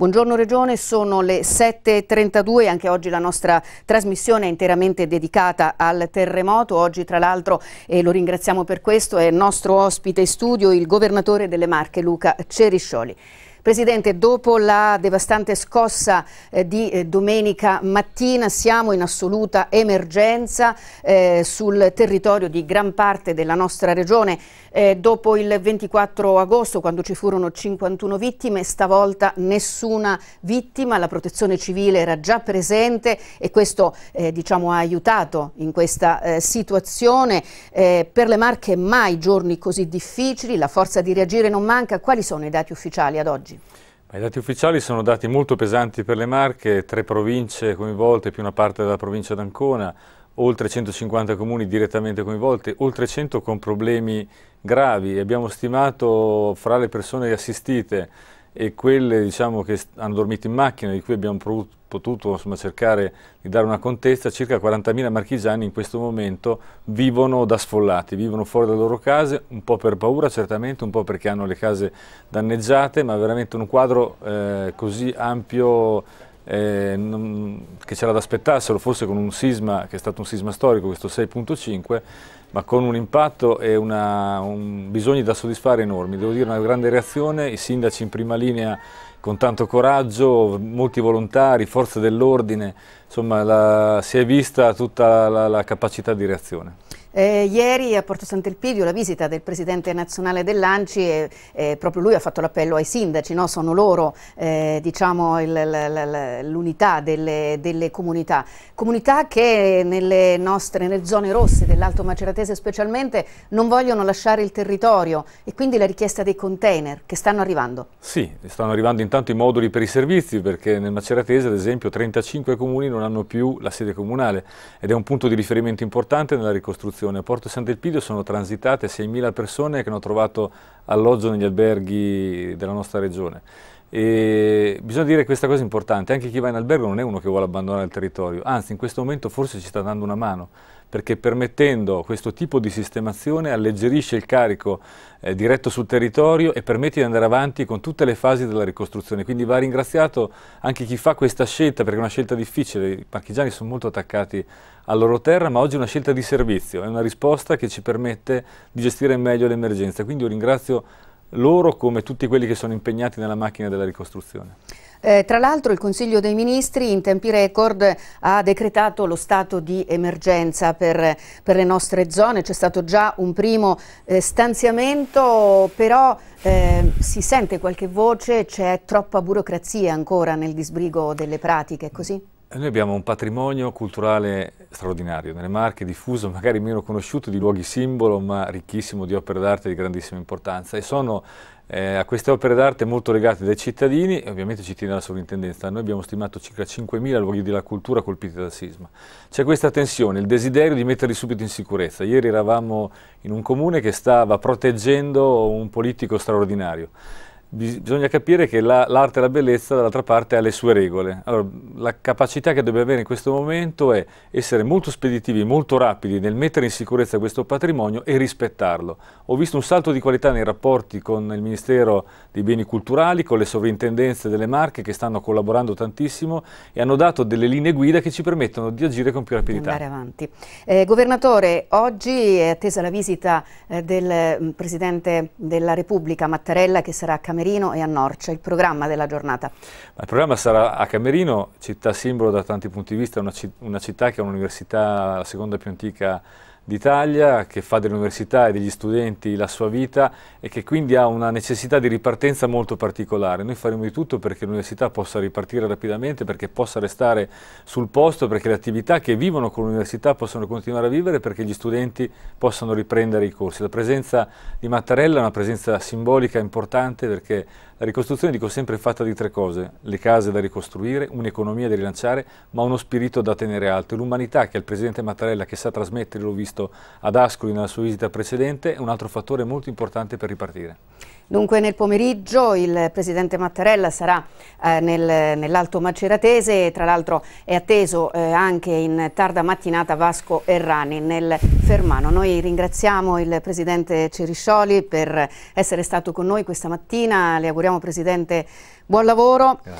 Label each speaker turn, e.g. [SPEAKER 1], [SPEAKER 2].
[SPEAKER 1] Buongiorno Regione, sono le 7.32, anche oggi la nostra trasmissione è interamente dedicata al terremoto. Oggi tra l'altro, e lo ringraziamo per questo, è nostro ospite in studio il governatore delle Marche Luca Ceriscioli. Presidente, dopo la devastante scossa eh, di eh, domenica mattina siamo in assoluta emergenza eh, sul territorio di gran parte della nostra regione. Eh, dopo il 24 agosto, quando ci furono 51 vittime, stavolta nessuna vittima, la protezione civile era già presente e questo eh, diciamo, ha aiutato in questa eh, situazione. per le Marche mai giorni così difficili, la forza di reagire non manca. Quali sono i dati ufficiali ad oggi?
[SPEAKER 2] I dati ufficiali sono dati molto pesanti per le Marche, tre province coinvolte più una parte della provincia d'Ancona, oltre 150 comuni direttamente coinvolti, oltre 100 con problemi gravi. Abbiamo stimato fra le persone assistite e quelle diciamo, che hanno dormito in macchina, di cui abbiamo potuto insomma, cercare di dare una contesta, circa 40.000 marchigiani in questo momento vivono da sfollati, vivono fuori dalle loro case, un po' per paura certamente, un po' perché hanno le case danneggiate, ma veramente un quadro eh, così ampio eh, non, che c'era da aspettarselo, forse con un sisma, che è stato un sisma storico, questo 6.5, ma con un impatto e una, un bisogno da soddisfare enormi. Devo dire una grande reazione, i sindaci in prima linea con tanto coraggio, molti volontari, forze dell'ordine, insomma la, si è vista tutta la, la capacità di reazione.
[SPEAKER 1] Eh, ieri a Porto Sant'Elpidio la visita del presidente nazionale dell'Anci e eh, proprio lui ha fatto l'appello ai sindaci, no? sono loro eh, diciamo, l'unità delle, delle, comunità, comunità che nelle, nostre, nelle zone rosse dell'Alto Maceratese specialmente non vogliono lasciare il territorio e quindi la richiesta dei container che stanno arrivando.
[SPEAKER 2] Sì, stanno arrivando intanto i moduli per i servizi perché nel Maceratese ad esempio 35 comuni non hanno più la sede comunale ed è un punto di riferimento importante nella ricostruzione situazione. A Porto Sant'Elpidio sono transitate 6.000 persone che hanno trovato alloggio negli alberghi della nostra regione. E bisogna dire questa cosa importante, anche chi va in albergo non è uno che vuole abbandonare il territorio, anzi in questo momento forse ci sta dando una mano, perché permettendo questo tipo di sistemazione alleggerisce il carico eh, diretto sul territorio e permette di andare avanti con tutte le fasi della ricostruzione. Quindi va ringraziato anche chi fa questa scelta, perché è una scelta difficile, i marchigiani sono molto attaccati alla loro terra, ma oggi è una scelta di servizio, è una risposta che ci permette di gestire meglio l'emergenza. Quindi io ringrazio loro come tutti quelli che sono impegnati nella macchina della ricostruzione.
[SPEAKER 1] Eh, tra l'altro il Consiglio dei Ministri in tempi record ha decretato lo stato di emergenza per, per le nostre zone, c'è stato già un primo eh, stanziamento, però eh, si sente qualche voce, c'è troppa burocrazia ancora nel disbrigo delle pratiche, è così?
[SPEAKER 2] Noi abbiamo un patrimonio culturale straordinario nelle Marche, diffuso, magari meno conosciuto, di luoghi simbolo, ma ricchissimo di opere d'arte di grandissima importanza e sono eh, a queste opere d'arte molto legate dai cittadini e ovviamente ci tiene la sovrintendenza. Noi abbiamo stimato circa 5.000 luoghi della cultura colpiti dal sisma. C'è questa tensione, il desiderio di metterli subito in sicurezza. Ieri eravamo in un comune che stava proteggendo un politico straordinario bisogna capire che l'arte la, e la bellezza dall'altra parte ha le sue regole. Allora, la capacità che dobbiamo avere in questo momento è essere molto speditivi, molto rapidi nel mettere in sicurezza questo patrimonio e rispettarlo. Ho visto un salto di qualità nei rapporti con il Ministero dei Beni Culturali, con le sovrintendenze delle Marche che stanno collaborando tantissimo e hanno dato delle linee guida che ci permettono di agire con più rapidità. Andare
[SPEAKER 1] avanti. Eh, governatore, oggi è attesa la visita eh, del mm, Presidente della Repubblica Mattarella che sarà a Camera Camerino e a Norcia, il programma della giornata.
[SPEAKER 2] il programma sarà a Camerino, città simbolo da tanti punti di vista, una, città che è un'università, la seconda più antica d'Italia, che fa dell'università e degli studenti la sua vita e che quindi ha una necessità di ripartenza molto particolare. Noi faremo di tutto perché l'università possa ripartire rapidamente, perché possa restare sul posto, perché le attività che vivono con l'università possano continuare a vivere, perché gli studenti possano riprendere i corsi. La presenza di Mattarella è una presenza simbolica importante perché la ricostruzione, dico sempre, è fatta di tre cose, le case da ricostruire, un'economia da rilanciare, ma uno spirito da tenere alto. L'umanità che è il Presidente Mattarella che sa trasmettere, l'ho visto, visto ad Ascoli nella sua visita precedente, è un altro fattore molto importante per ripartire.
[SPEAKER 1] Dunque nel pomeriggio il Presidente Mattarella sarà eh, nel, nell'Alto Maceratese, e tra l'altro è atteso eh, anche in tarda mattinata Vasco Errani nel Fermano. Noi ringraziamo il Presidente Ceriscioli per essere stato con noi questa mattina, le auguriamo Presidente buon lavoro.
[SPEAKER 2] Grazie.